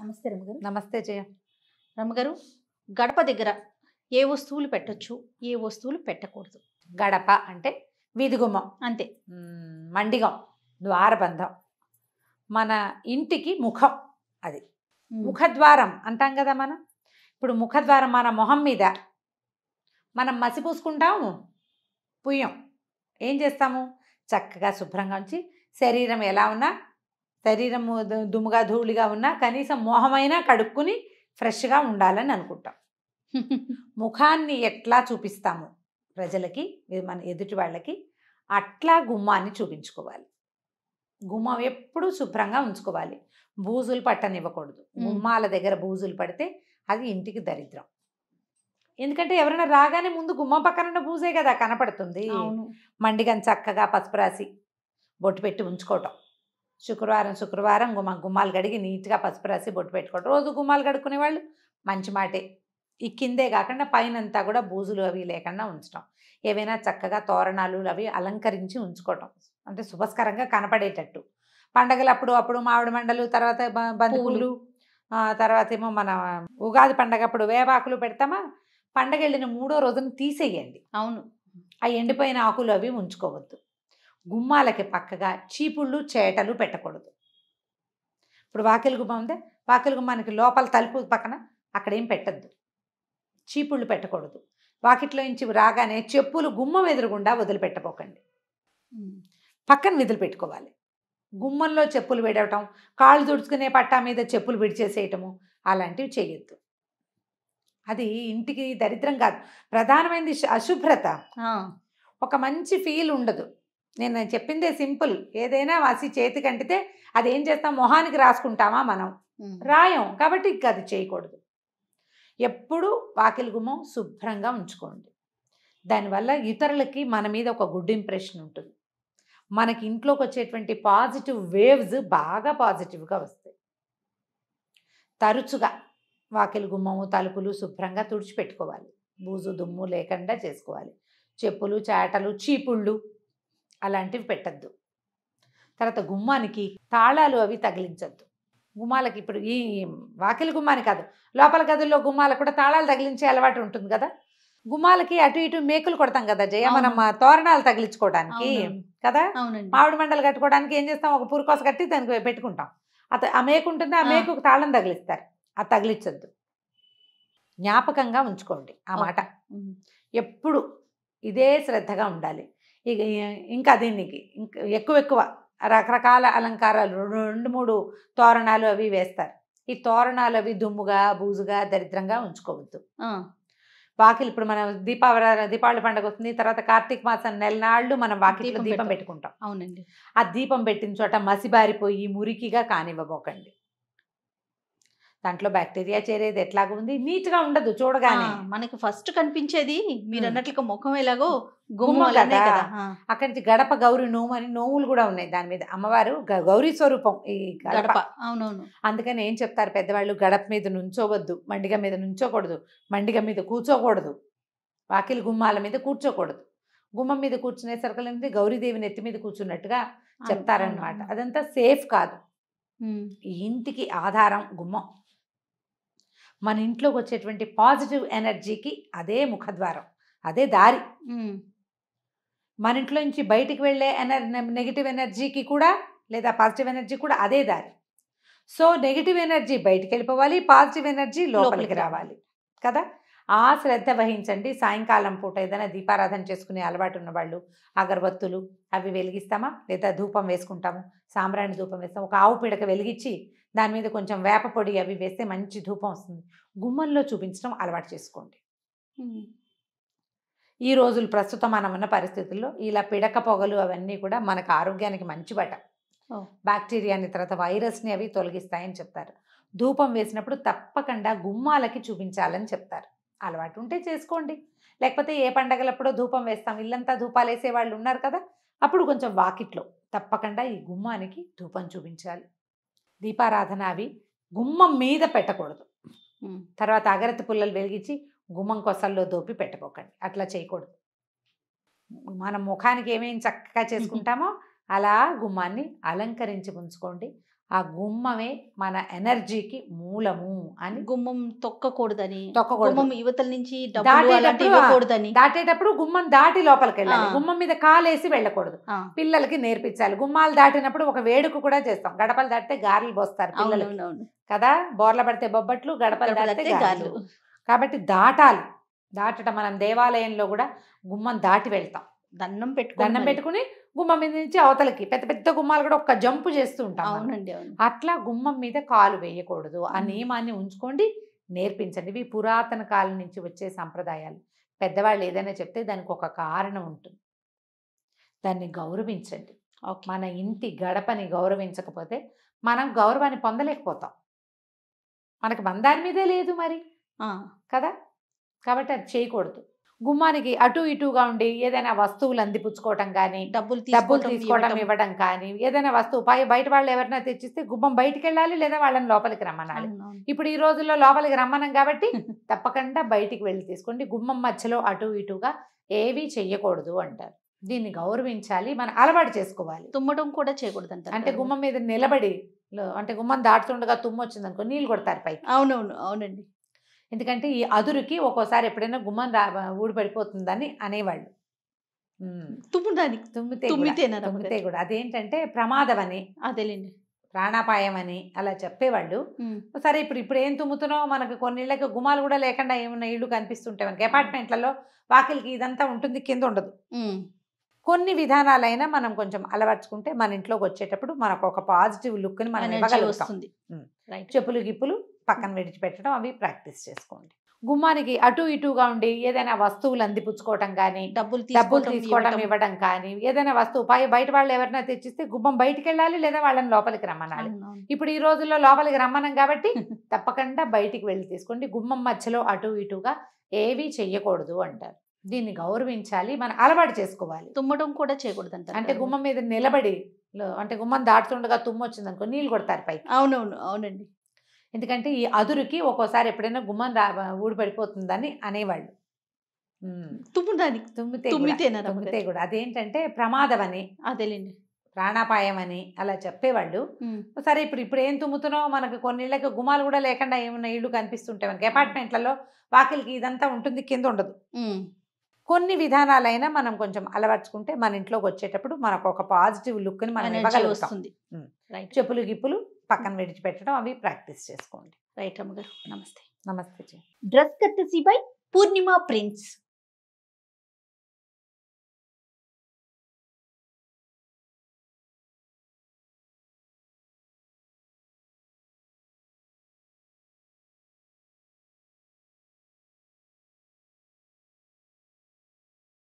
నమస్తే రమ్మగారు నమస్తే జయ రమ్మగారు గడప దగ్గర ఏ వస్తువులు పెట్టచ్చు ఏ వస్తువులు పెట్టకూడదు గడప అంటే వీధిగుమ్మం అంతే మండిగం ద్వారబంధం మన ఇంటికి ముఖం అది ముఖద్వారం అంటాం కదా మనం ఇప్పుడు ముఖద్వారం మన మొహం మీద మనం మసిపూసుకుంటాము పుయ్యం ఏం చేస్తాము చక్కగా శుభ్రంగా ఉంచి శరీరం ఎలా ఉన్నా శరీరము దుమ్ముగా ధూళిగా ఉన్నా కనీసం మోహమైనా కడుక్కుని ఫ్రెష్గా ఉండాలని అనుకుంటాం ముఖాన్ని ఎట్లా చూపిస్తాము ప్రజలకి మన ఎదుటి వాళ్ళకి అట్లా గుమ్మాన్ని చూపించుకోవాలి గుమ్మం ఎప్పుడూ శుభ్రంగా ఉంచుకోవాలి బూజులు పట్టనివ్వకూడదు గుమ్మాల దగ్గర బూజులు పడితే అది ఇంటికి దరిద్రం ఎందుకంటే ఎవరైనా రాగానే ముందు గుమ్మం పక్కన ఉన్న బూజే కదా కనపడుతుంది మండిగని చక్కగా పసుపు రాసి బొట్టు పెట్టి ఉంచుకోవటం శుక్రవారం శుక్రవారం గుమ్మ గుమ్మాలు కడిగి నీట్గా పసుపు రాసి బొట్టు పెట్టుకోవడం రోజు గుమ్మాలు కడుక్కునే వాళ్ళు మంచి మాటే ఈ కిందే కాకుండా అంతా కూడా బూజులు అవి లేకుండా ఉంచడం ఏవైనా చక్కగా తోరణాలు అవి అలంకరించి ఉంచుకోవటం అంటే శుభస్కరంగా కనపడేటట్టు పండగలు అప్పుడు అప్పుడు మామిడి మండలు తర్వాత బంధువులు తర్వాత ఏమో మన ఉగాది పండగ అప్పుడు వేపాకులు పెడతామా పండగ వెళ్ళిన మూడో రోజున తీసేయండి అవును ఆ ఎండిపోయిన ఆకులు అవి ఉంచుకోవద్దు గుమ్మాలకి పక్కగా చీపుళ్ళు చేటలు పెట్టకూడదు ఇప్పుడు వాకిలి గుమ్మ ఉందే వాకిలి గుమ్మానికి లోపల తలుపు పక్కన అక్కడేం పెట్టద్దు చీపుళ్ళు పెట్టకూడదు వాకిట్లో నుంచి రాగానే చెప్పులు గుమ్మం ఎదురుగుండా వదిలిపెట్టబోకండి పక్కన విధులు పెట్టుకోవాలి గుమ్మంలో చెప్పులు విడవటం కాళ్ళు తుడుచుకునే పట్టా మీద చెప్పులు విడిచేసేయటము అలాంటివి చేయొద్దు అది ఇంటికి దరిద్రం కాదు ప్రధానమైనది అశుభ్రత ఒక మంచి ఫీల్ ఉండదు నేను చెప్పిందే సింపుల్ ఏదైనా వాసి చేతి కంటితే అది ఏం చేస్తాం మొహానికి రాసుకుంటామా మనం రాయం కాబట్టి ఇక అది చేయకూడదు ఎప్పుడు వాకిలి గుమ్మం శుభ్రంగా ఉంచుకోండి దానివల్ల ఇతరులకి మన మీద ఒక గుడ్ ఇంప్రెషన్ ఉంటుంది మనకి ఇంట్లోకి వచ్చేటువంటి పాజిటివ్ వేవ్స్ బాగా పాజిటివ్గా వస్తాయి తరచుగా వాకిలి గుమ్మము తలుపులు శుభ్రంగా తుడిచిపెట్టుకోవాలి బూజు దుమ్ము లేకుండా చేసుకోవాలి చెప్పులు చాటలు చీపుళ్ళు అలాంటివి పెట్టద్దు తర్వాత గుమ్మానికి తాళాలు అవి తగిలించద్దు గుమ్మాలకి ఇప్పుడు ఈ వాకిలి గుమ్మాని కాదు లోపల గదుల్లో గుమ్మాలకు కూడా తాళాలు తగిలించే అలవాటు ఉంటుంది కదా గుమ్మాలకి అటు ఇటు మేకులు కొడతాం కదా జయ మనం తోరణాలు తగిలించుకోవడానికి కదా మామిడి మండలు కట్టుకోవడానికి ఏం చేస్తాం ఒక పురుకోస కట్టి దానికి పెట్టుకుంటాం అత ఆ మేకు ఉంటుంది ఆ మేకు తాళం తగిలిస్తారు అది తగిలించద్దు జ్ఞాపకంగా ఉంచుకోండి ఆ మాట ఎప్పుడు ఇదే శ్రద్ధగా ఉండాలి ఇక ఇంకా దీనికి ఎక్కువ ఎక్కువ రకరకాల అలంకారాలు రెండు మూడు తోరణాలు అవి వేస్తారు ఈ తోరణాలు అవి దుమ్ముగా బూజుగా దరిద్రంగా ఉంచుకోవద్దు వాకిలు ఇప్పుడు మనం దీపావళి దీపావళి పండుగ వస్తుంది తర్వాత కార్తీక మాసం నెలనాళ్ళు మనం వాకిట్లో దీపం పెట్టుకుంటాం అవునండి ఆ దీపం పెట్టిన చోట మసిబారిపోయి మురికిగా కానివ్వబోకండి దాంట్లో బ్యాక్టీరియా చేరేది ఎట్లాగా ఉంది నీట్ గా ఉండదు చూడగానే మనకి ఫస్ట్ కనిపించేది మీరు అన్నట్లుగా ముఖం ఎలాగో గుమ్మలు కదా అక్కడి నుంచి గడప గౌరీ నోము అని నోములు కూడా ఉన్నాయి దాని మీద అమ్మవారు గౌరీ స్వరూపం ఈ గడప అవునవును అందుకని ఏం చెప్తారు పెద్దవాళ్ళు గడప మీద నుంచోవద్దు మండిగ మీద నుంచోకూడదు మండిగ మీద కూర్చోకూడదు వాకిలి గుమ్మాల మీద కూర్చోకూడదు గుమ్మం మీద కూర్చునే సరికలేంది గౌరీదేవి నెత్తి మీద కూర్చున్నట్టుగా చెప్తారనమాట అదంతా సేఫ్ కాదు ఇంటికి ఆధారం గుమ్మం మన ఇంట్లోకి వచ్చేటువంటి పాజిటివ్ ఎనర్జీకి అదే ముఖద్వారం అదే దారి మన ఇంట్లో నుంచి బయటికి వెళ్ళే ఎనర్ నెగిటివ్ ఎనర్జీకి కూడా లేదా పాజిటివ్ ఎనర్జీ కూడా అదే దారి సో నెగిటివ్ ఎనర్జీ బయటికి వెళ్ళిపోవాలి పాజిటివ్ ఎనర్జీ లోపలికి రావాలి కదా ఆ శ్రద్ధ వహించండి సాయంకాలం పూట ఏదైనా దీపారాధన చేసుకునే అలవాటు ఉన్నవాళ్ళు అగరబత్తులు అవి వెలిగిస్తామా లేదా ధూపం వేసుకుంటాము సాంబ్రాణి ధూపం వేస్తాము ఒక ఆవు పిడక వెలిగించి దాని మీద కొంచెం వేప పొడి అవి వేస్తే మంచి ధూపం వస్తుంది గుమ్మంలో చూపించడం అలవాటు చేసుకోండి ఈ రోజులు ప్రస్తుతం మనం ఉన్న పరిస్థితుల్లో ఇలా పిడక పొగలు అవన్నీ కూడా మనకు ఆరోగ్యానికి మంచి బట బ్యాక్టీరియాని తర్వాత వైరస్ని అవి తొలగిస్తాయని చెప్తారు ధూపం వేసినప్పుడు తప్పకుండా గుమ్మాలకి చూపించాలని చెప్తారు అలవాటు ఉంటే చేసుకోండి లేకపోతే ఏ పండగలప్పుడో ధూపం వేస్తాం ఇల్లంతా ధూపాలు వేసే వాళ్ళు ఉన్నారు కదా అప్పుడు కొంచెం వాకిట్లో తప్పకుండా ఈ గుమ్మానికి ధూపం చూపించాలి దీపారాధన అవి గుమ్మం మీద పెట్టకూడదు తర్వాత అగరత్తి పుల్లలు వెలిగించి గుమ్మం కొసల్లో దోపి పెట్టుకోకండి అట్లా చేయకూడదు మన ముఖానికి ఏమేమి చక్కగా చేసుకుంటామో అలా గుమ్మాన్ని అలంకరించి ఉంచుకోండి ఆ గుమ్మమే మన ఎనర్జీకి మూలము అని గుమ్మం తొక్కకూడదని గుమ్మం యువతల నుంచి దాటేటప్పుడు గుమ్మం దాటి లోపలికి వెళ్ళాలి గుమ్మం మీద కాలేసి వెళ్ళకూడదు పిల్లలకి నేర్పించాలి గుమ్మాలు దాటినప్పుడు ఒక వేడుక కూడా చేస్తాం గడపలు దాటితే గారెలు పోస్తారు పిల్లలు కదా బోర్ల పడితే బొబ్బట్లు గడపలు దాటితే గార్లు కాబట్టి దాటాలి దాటడం మనం దేవాలయంలో కూడా గుమ్మం దాటి వెళ్తాం దండం పెట్టుకుని దండం పెట్టుకుని గుమ్మం మీద నుంచి అవతలకి పెద్ద పెద్ద గుమ్మాలు కూడా ఒక జంపు చేస్తూ ఉంటాం అవునండి అట్లా గుమ్మం మీద కాలు వేయకూడదు ఆ నియమాన్ని ఉంచుకోండి నేర్పించండి ఇవి పురాతన కాలం నుంచి వచ్చే సంప్రదాయాలు పెద్దవాళ్ళు ఏదైనా చెప్తే దానికి ఒక కారణం ఉంటుంది దాన్ని గౌరవించండి మన ఇంటి గడపని గౌరవించకపోతే మనం గౌరవాన్ని పొందలేకపోతాం మనకు దాని మీదే లేదు మరి కదా కాబట్టి అది చేయకూడదు గుమ్మానికి అటు ఇటుగా ఉండి ఏదైనా వస్తువులు అందిపుచ్చుకోవటం కానీ డబ్బులు డబ్బులు తీసుకోవడం ఇవ్వడం కానీ ఏదైనా వస్తువు పై బయట వాళ్ళు ఎవరైనా తెచ్చిస్తే గుమ్మం బయటికి వెళ్ళాలి లేదా వాళ్ళని లోపలికి రమ్మనాలి ఇప్పుడు ఈ రోజుల్లో లోపలికి రమ్మనం కాబట్టి తప్పకుండా బయటికి వెళ్ళి తీసుకోండి గుమ్మం మధ్యలో అటు ఇటుగా ఏవి చెయ్యకూడదు అంటారు దీన్ని గౌరవించాలి మనం అలవాటు చేసుకోవాలి తుమ్మడం కూడా చేయకూడదు అంటారు అంటే గుమ్మం మీద నిలబడి అంటే గుమ్మం దాటుతుండగా తుమ్ము అనుకో నీళ్ళు కొడతారు పైకి అవునవును అవునండి ఎందుకంటే ఈ అదురుకి ఒక్కోసారి ఎప్పుడైనా గుమ్మం రా ఊడిపడిపోతుందని అనేవాళ్ళు తుమ్మడానికి తుమ్మితే తుమ్మితే కూడా అదేంటంటే ప్రమాదం అని అదేలేండి ప్రాణాపాయం అని అలా చెప్పేవాళ్ళు సరే ఇప్పుడు ఇప్పుడు ఏం తుమ్ముతున్నావు మనకు కొన్ని ఇళ్ళకి గుమాలు కూడా లేకుండా ఏమన్నా ఇళ్ళు కనిపిస్తుంటాయి మనకి అపార్ట్మెంట్లలో వాకిలికి ఇదంతా ఉంటుంది కింద ఉండదు కొన్ని విధానాలైనా మనం కొంచెం అలవర్చుకుంటే మన ఇంట్లోకి వచ్చేటప్పుడు మనకు ఒక పాజిటివ్ లుక్ని మనం చెప్పులు గిప్పులు పక్కన విడిచిపెట్టడం అవి ప్రాక్టీస్ చేసుకోండి గుమ్మానికి అటు ఇటుగా ఉండి ఏదైనా వస్తువులు అందిపుచ్చుకోవటం కానీ డబ్బులు డబ్బులు తీసుకోవడం ఇవ్వడం కానీ ఏదైనా వస్తువు పై బయట వాళ్ళు ఎవరైనా తెచ్చిస్తే గుమ్మం బయటికి వెళ్ళాలి లేదా వాళ్ళని లోపలికి రమ్మనాలి ఇప్పుడు ఈ రోజుల్లో లోపలికి రమ్మనం కాబట్టి తప్పకుండా బయటికి వెళ్ళి తీసుకోండి గుమ్మం మధ్యలో అటు ఇటుగా ఏవి చెయ్యకూడదు అంటారు దీన్ని గౌరవించాలి మనం అలవాటు చేసుకోవాలి తుమ్మడం కూడా చేయకూడదు అంటారు అంటే గుమ్మం మీద నిలబడి అంటే గుమ్మం దాటుతుండగా తుమ్మొచ్చింది అనుకో నీళ్ళు కొడతారు పైకి అవునవును అవునండి ఎందుకంటే ఈ అదురుకి ఒక్కోసారి ఎప్పుడైనా గుమ్మం రా ఊడిపడిపోతుందని అనేవాళ్ళు తుమ్మడానికి తుమ్మితే తుమ్మితే కూడా అదేంటంటే ప్రమాదం అని అదేలేండి ప్రాణాపాయం అని అలా చెప్పేవాళ్ళు సరే ఇప్పుడు ఇప్పుడు ఏం తుమ్ముతున్నావు మనకు కొన్ని ఇళ్ళకి గుమాలు కూడా లేకుండా ఏమన్నా ఇళ్ళు కనిపిస్తుంటాయి మనకి అపార్ట్మెంట్లలో వాకిలికి ఇదంతా ఉంటుంది కింద ఉండదు కొన్ని విధానాలైనా మనం కొంచెం అలవర్చుకుంటే మన ఇంట్లోకి వచ్చేటప్పుడు మనకు ఒక పాజిటివ్ లుక్ని మనం చెప్పులు గిప్పులు పక్కన విడిచిపెట్టడం అవి ప్రాక్టీస్ చేసుకోండి రైట్ అమ్మగారు నమస్తే నమస్తే డ్రెస్ కట్టసి బై పూర్ణిమ ప్రిన్స్